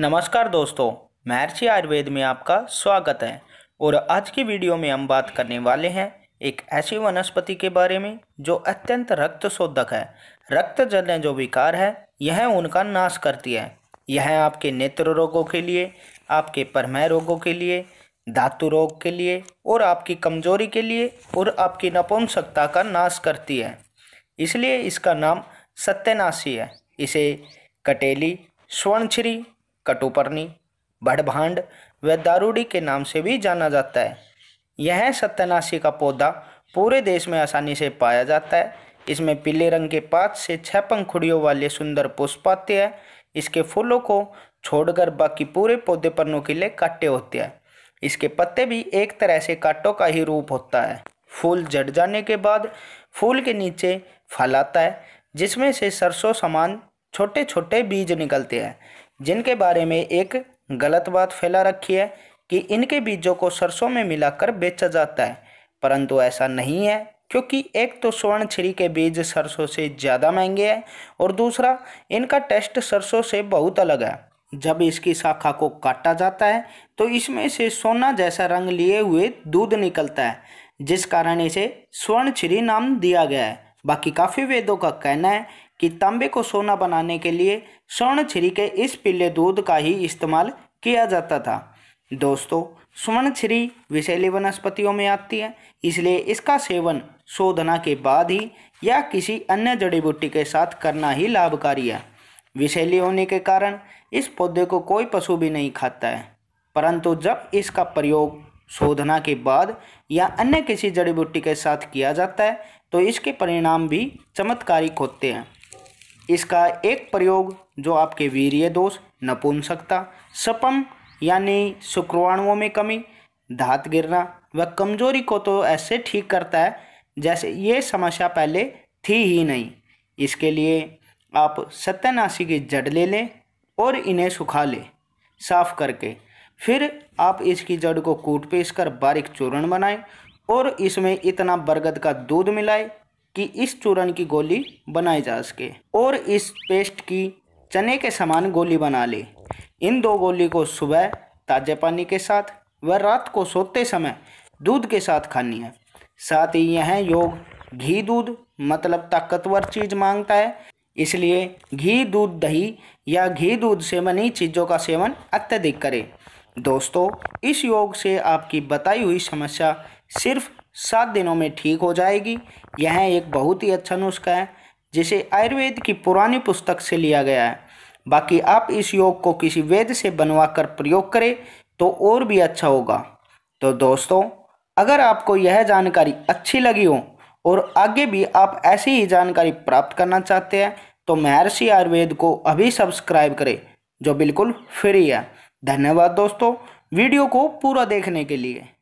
नमस्कार दोस्तों महर्षि आयुर्वेद में आपका स्वागत है और आज की वीडियो में हम बात करने वाले हैं एक ऐसी वनस्पति के बारे में जो अत्यंत रक्त शोधक है रक्त जन्य जो विकार है यह उनका नाश करती है यह आपके नेत्र रोगों के लिए आपके परमय रोगों के लिए धातु रोग के लिए और आपकी कमजोरी के लिए और आपकी नपुंसकता का नाश करती है इसलिए इसका नाम सत्यनाशी है इसे कटेली स्वर्णछरी कटुपर्णी बड़भांड व दारूडी के नाम से भी जाना जाता है यह सत्यनाशी का पौधा पूरे देश में आसानी से पाया जाता है इसमें पीले रंग के पात से छः पंखुड़ियों वाले सुंदर पुष्प आते हैं इसके फूलों को छोड़कर बाकी पूरे पौधे पर नुकीले काटे होते हैं इसके पत्ते भी एक तरह से काटों का ही रूप होता है फूल जड़ जाने के बाद फूल के नीचे फल आता है जिसमें से सरसों समान छोटे छोटे बीज निकलते हैं जिनके बारे में एक गलत बात फैला रखी है कि इनके बीजों को सरसों में मिलाकर बेचा जाता है परंतु ऐसा नहीं है क्योंकि एक तो स्वर्ण छिरी के बीज सरसों से ज़्यादा महंगे हैं और दूसरा इनका टेस्ट सरसों से बहुत अलग है जब इसकी शाखा को काटा जाता है तो इसमें से सोना जैसा रंग लिए हुए दूध निकलता है जिस कारण इसे स्वर्ण छिरी नाम दिया गया है बाकी काफ़ी वेदों का कहना है कि तांबे को सोना बनाने के लिए स्वर्ण छिरी के इस पीले दूध का ही इस्तेमाल किया जाता था दोस्तों स्वर्ण छिरी विषैली वनस्पतियों में आती है इसलिए इसका सेवन शोधना के बाद ही या किसी अन्य जड़ी बूटी के साथ करना ही लाभकारी है विषैली होने के कारण इस पौधे को कोई पशु भी नहीं खाता है परंतु जब इसका प्रयोग शोधना के बाद या अन्य किसी जड़ी बूटी के साथ किया जाता है तो इसके परिणाम भी चमत्कारिक होते हैं इसका एक प्रयोग जो आपके वीर्य दोष नपुंसकता सपम यानी शुक्रवाणुओं में कमी धात गिरना व कमजोरी को तो ऐसे ठीक करता है जैसे ये समस्या पहले थी ही नहीं इसके लिए आप सत्यनाशी की जड़ ले लें और इन्हें सुखा लें साफ करके फिर आप इसकी जड़ को कूट पीस कर बारीक चूर्ण बनाएं और इसमें इतना बरगद का दूध मिलाएं कि इस चूरन की गोली बनाई जा सके और इस पेस्ट की चने के समान गोली बना ले इन दो गोली को सुबह ताजे पानी के साथ व रात को सोते समय दूध के साथ खानी है साथ ही यह योग घी दूध मतलब ताकतवर चीज़ मांगता है इसलिए घी दूध दही या घी दूध से बनी चीज़ों का सेवन अत्यधिक करें दोस्तों इस योग से आपकी बताई हुई समस्या सिर्फ सात दिनों में ठीक हो जाएगी यह एक बहुत ही अच्छा नुस्खा है जिसे आयुर्वेद की पुरानी पुस्तक से लिया गया है बाकी आप इस योग को किसी वेद से बनवा कर प्रयोग करें तो और भी अच्छा होगा तो दोस्तों अगर आपको यह जानकारी अच्छी लगी हो और आगे भी आप ऐसी ही जानकारी प्राप्त करना चाहते हैं तो महर्षि आयुर्वेद को अभी सब्सक्राइब करें जो बिल्कुल फ्री है धन्यवाद दोस्तों वीडियो को पूरा देखने के लिए